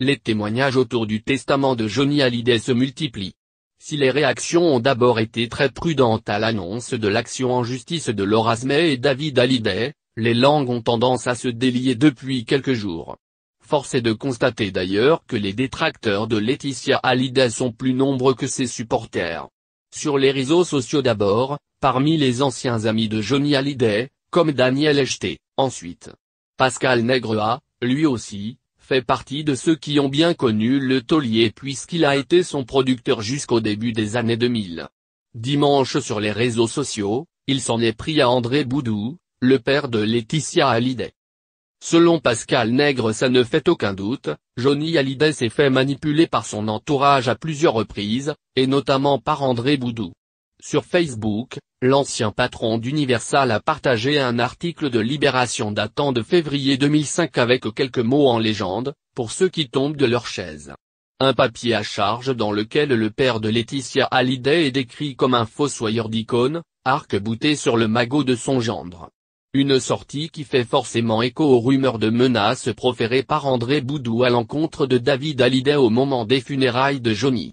Les témoignages autour du testament de Johnny Hallyday se multiplient. Si les réactions ont d'abord été très prudentes à l'annonce de l'action en justice de Laura et David Hallyday, les langues ont tendance à se délier depuis quelques jours. Force est de constater d'ailleurs que les détracteurs de Laetitia Hallyday sont plus nombreux que ses supporters. Sur les réseaux sociaux d'abord, parmi les anciens amis de Johnny Hallyday, comme Daniel H.T., ensuite. Pascal a, lui aussi, fait partie de ceux qui ont bien connu le taulier puisqu'il a été son producteur jusqu'au début des années 2000. Dimanche sur les réseaux sociaux, il s'en est pris à André Boudou, le père de Laetitia Hallyday. Selon Pascal Nègre ça ne fait aucun doute, Johnny Hallyday s'est fait manipuler par son entourage à plusieurs reprises, et notamment par André Boudou. Sur Facebook, l'ancien patron d'Universal a partagé un article de Libération datant de février 2005 avec quelques mots en légende, pour ceux qui tombent de leur chaise. Un papier à charge dans lequel le père de Laetitia Hallyday est décrit comme un faux fossoyeur d'icônes, arc-bouté sur le magot de son gendre. Une sortie qui fait forcément écho aux rumeurs de menaces proférées par André Boudou à l'encontre de David Hallyday au moment des funérailles de Johnny.